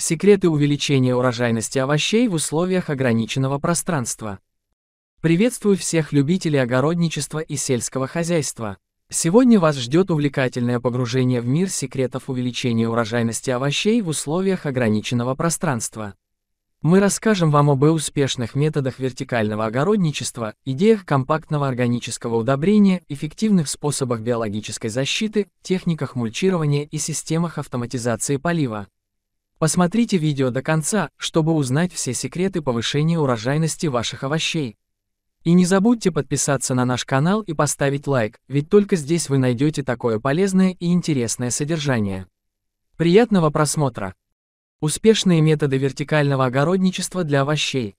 Секреты увеличения урожайности овощей в условиях ограниченного пространства. Приветствую всех любителей огородничества и сельского хозяйства. Сегодня вас ждет увлекательное погружение в мир секретов увеличения урожайности овощей в условиях ограниченного пространства. Мы расскажем вам об успешных методах вертикального огородничества, идеях компактного органического удобрения, эффективных способах биологической защиты, техниках мульчирования и системах автоматизации полива. Посмотрите видео до конца, чтобы узнать все секреты повышения урожайности ваших овощей. И не забудьте подписаться на наш канал и поставить лайк, ведь только здесь вы найдете такое полезное и интересное содержание. Приятного просмотра! Успешные методы вертикального огородничества для овощей.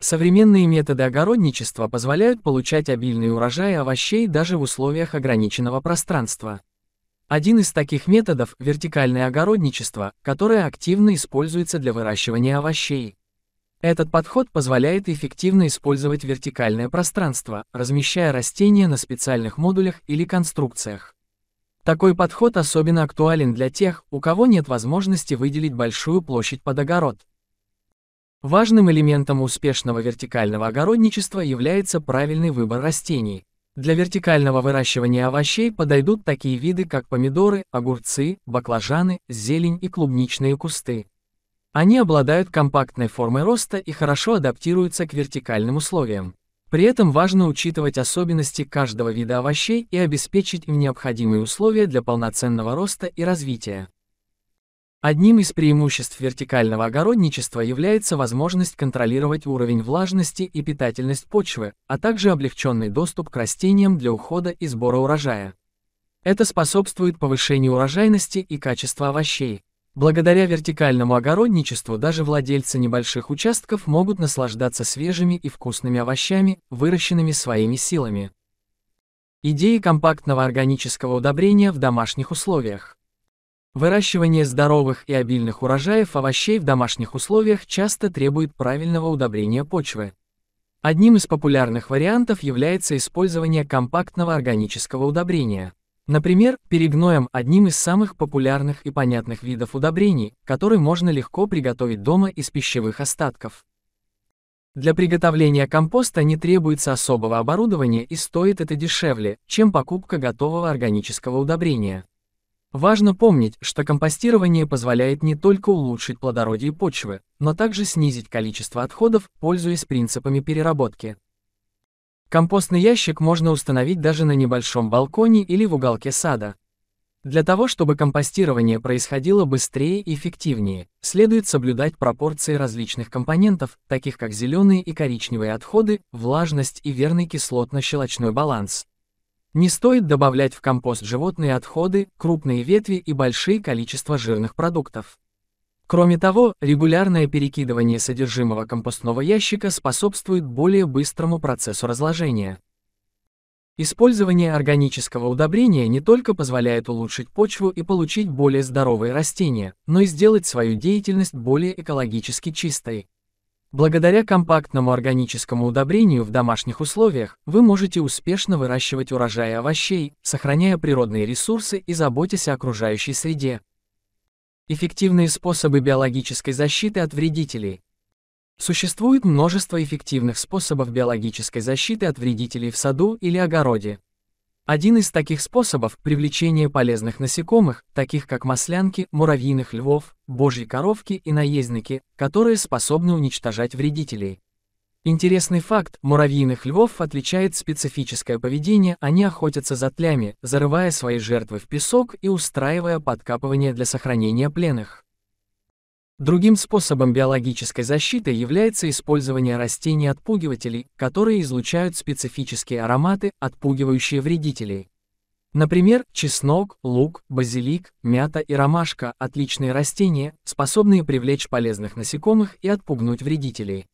Современные методы огородничества позволяют получать обильные урожаи овощей даже в условиях ограниченного пространства. Один из таких методов – вертикальное огородничество, которое активно используется для выращивания овощей. Этот подход позволяет эффективно использовать вертикальное пространство, размещая растения на специальных модулях или конструкциях. Такой подход особенно актуален для тех, у кого нет возможности выделить большую площадь под огород. Важным элементом успешного вертикального огородничества является правильный выбор растений, для вертикального выращивания овощей подойдут такие виды, как помидоры, огурцы, баклажаны, зелень и клубничные кусты. Они обладают компактной формой роста и хорошо адаптируются к вертикальным условиям. При этом важно учитывать особенности каждого вида овощей и обеспечить им необходимые условия для полноценного роста и развития. Одним из преимуществ вертикального огородничества является возможность контролировать уровень влажности и питательность почвы, а также облегченный доступ к растениям для ухода и сбора урожая. Это способствует повышению урожайности и качества овощей. Благодаря вертикальному огородничеству даже владельцы небольших участков могут наслаждаться свежими и вкусными овощами, выращенными своими силами. Идеи компактного органического удобрения в домашних условиях. Выращивание здоровых и обильных урожаев овощей в домашних условиях часто требует правильного удобрения почвы. Одним из популярных вариантов является использование компактного органического удобрения. Например, перегноем – одним из самых популярных и понятных видов удобрений, который можно легко приготовить дома из пищевых остатков. Для приготовления компоста не требуется особого оборудования и стоит это дешевле, чем покупка готового органического удобрения. Важно помнить, что компостирование позволяет не только улучшить плодородие почвы, но также снизить количество отходов, пользуясь принципами переработки. Компостный ящик можно установить даже на небольшом балконе или в уголке сада. Для того, чтобы компостирование происходило быстрее и эффективнее, следует соблюдать пропорции различных компонентов, таких как зеленые и коричневые отходы, влажность и верный кислотно-щелочной баланс. Не стоит добавлять в компост животные отходы, крупные ветви и большие количество жирных продуктов. Кроме того, регулярное перекидывание содержимого компостного ящика способствует более быстрому процессу разложения. Использование органического удобрения не только позволяет улучшить почву и получить более здоровые растения, но и сделать свою деятельность более экологически чистой. Благодаря компактному органическому удобрению в домашних условиях вы можете успешно выращивать урожай овощей, сохраняя природные ресурсы и заботясь о окружающей среде. Эффективные способы биологической защиты от вредителей. Существует множество эффективных способов биологической защиты от вредителей в саду или огороде. Один из таких способов привлечение полезных насекомых, таких как маслянки, муравьиных львов, божьи коровки и наездники, которые способны уничтожать вредителей. Интересный факт, муравьиных львов отличает специфическое поведение, они охотятся за тлями, зарывая свои жертвы в песок и устраивая подкапывание для сохранения пленных. Другим способом биологической защиты является использование растений-отпугивателей, которые излучают специфические ароматы, отпугивающие вредителей. Например, чеснок, лук, базилик, мята и ромашка – отличные растения, способные привлечь полезных насекомых и отпугнуть вредителей.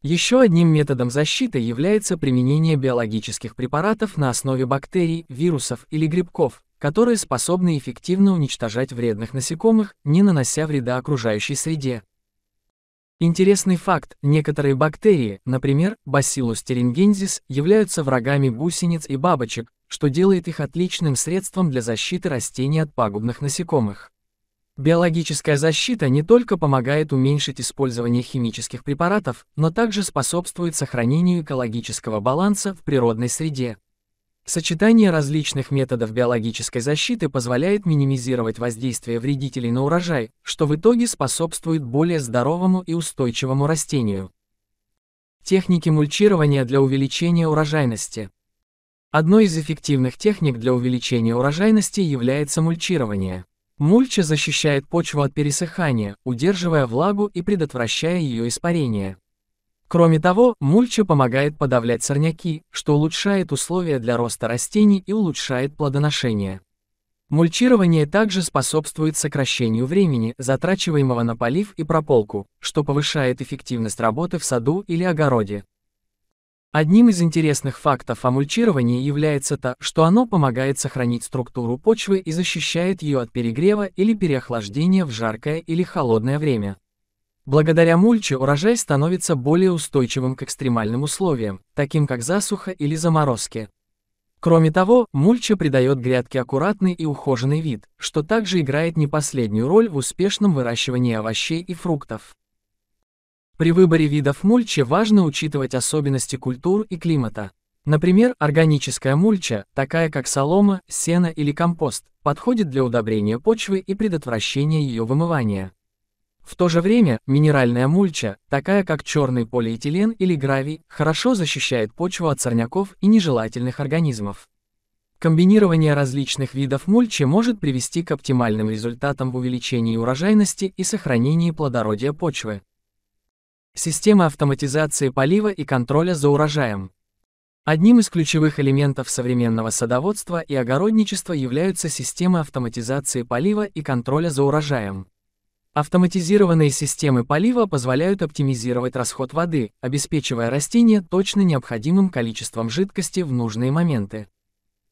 Еще одним методом защиты является применение биологических препаратов на основе бактерий, вирусов или грибков, которые способны эффективно уничтожать вредных насекомых, не нанося вреда окружающей среде. Интересный факт, некоторые бактерии, например, Bacillus thuringiensis, являются врагами гусениц и бабочек, что делает их отличным средством для защиты растений от пагубных насекомых. Биологическая защита не только помогает уменьшить использование химических препаратов, но также способствует сохранению экологического баланса в природной среде. Сочетание различных методов биологической защиты позволяет минимизировать воздействие вредителей на урожай, что в итоге способствует более здоровому и устойчивому растению. Техники мульчирования для увеличения урожайности. Одной из эффективных техник для увеличения урожайности является мульчирование. Мульча защищает почву от пересыхания, удерживая влагу и предотвращая ее испарение. Кроме того, мульча помогает подавлять сорняки, что улучшает условия для роста растений и улучшает плодоношение. Мульчирование также способствует сокращению времени, затрачиваемого на полив и прополку, что повышает эффективность работы в саду или огороде. Одним из интересных фактов о мульчировании является то, что оно помогает сохранить структуру почвы и защищает ее от перегрева или переохлаждения в жаркое или холодное время. Благодаря мульче урожай становится более устойчивым к экстремальным условиям, таким как засуха или заморозки. Кроме того, мульча придает грядке аккуратный и ухоженный вид, что также играет не последнюю роль в успешном выращивании овощей и фруктов. При выборе видов мульчи важно учитывать особенности культур и климата. Например, органическая мульча, такая как солома, сено или компост, подходит для удобрения почвы и предотвращения ее вымывания. В то же время, минеральная мульча, такая как черный полиэтилен или гравий, хорошо защищает почву от сорняков и нежелательных организмов. Комбинирование различных видов мульчи может привести к оптимальным результатам в увеличении урожайности и сохранении плодородия почвы. Система автоматизации полива и контроля за урожаем. Одним из ключевых элементов современного садоводства и огородничества являются системы автоматизации полива и контроля за урожаем. Автоматизированные системы полива позволяют оптимизировать расход воды, обеспечивая растения точно необходимым количеством жидкости в нужные моменты.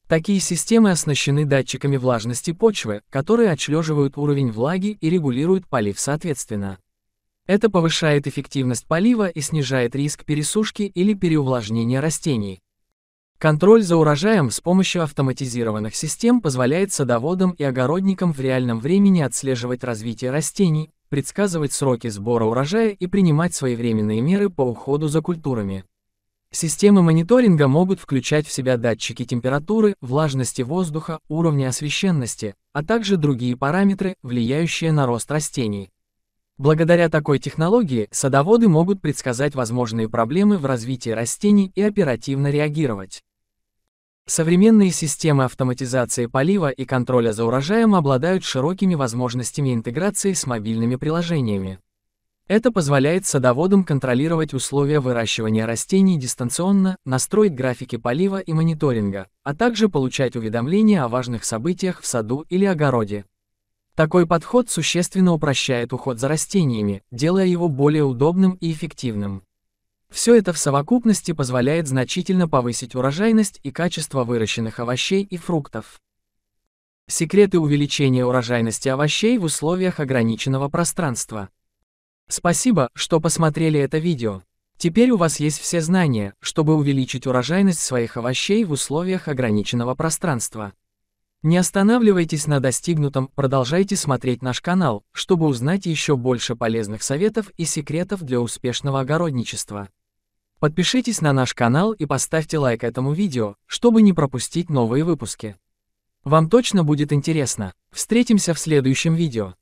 Такие системы оснащены датчиками влажности почвы, которые отслеживают уровень влаги и регулируют полив соответственно. Это повышает эффективность полива и снижает риск пересушки или переувлажнения растений, Контроль за урожаем с помощью автоматизированных систем позволяет садоводам и огородникам в реальном времени отслеживать развитие растений, предсказывать сроки сбора урожая и принимать своевременные меры по уходу за культурами. Системы мониторинга могут включать в себя датчики температуры, влажности воздуха, уровня освещенности, а также другие параметры, влияющие на рост растений. Благодаря такой технологии садоводы могут предсказать возможные проблемы в развитии растений и оперативно реагировать. Современные системы автоматизации полива и контроля за урожаем обладают широкими возможностями интеграции с мобильными приложениями. Это позволяет садоводам контролировать условия выращивания растений дистанционно, настроить графики полива и мониторинга, а также получать уведомления о важных событиях в саду или огороде. Такой подход существенно упрощает уход за растениями, делая его более удобным и эффективным. Все это в совокупности позволяет значительно повысить урожайность и качество выращенных овощей и фруктов. Секреты увеличения урожайности овощей в условиях ограниченного пространства. Спасибо, что посмотрели это видео. Теперь у вас есть все знания, чтобы увеличить урожайность своих овощей в условиях ограниченного пространства. Не останавливайтесь на достигнутом, продолжайте смотреть наш канал, чтобы узнать еще больше полезных советов и секретов для успешного огородничества. Подпишитесь на наш канал и поставьте лайк этому видео, чтобы не пропустить новые выпуски. Вам точно будет интересно. Встретимся в следующем видео.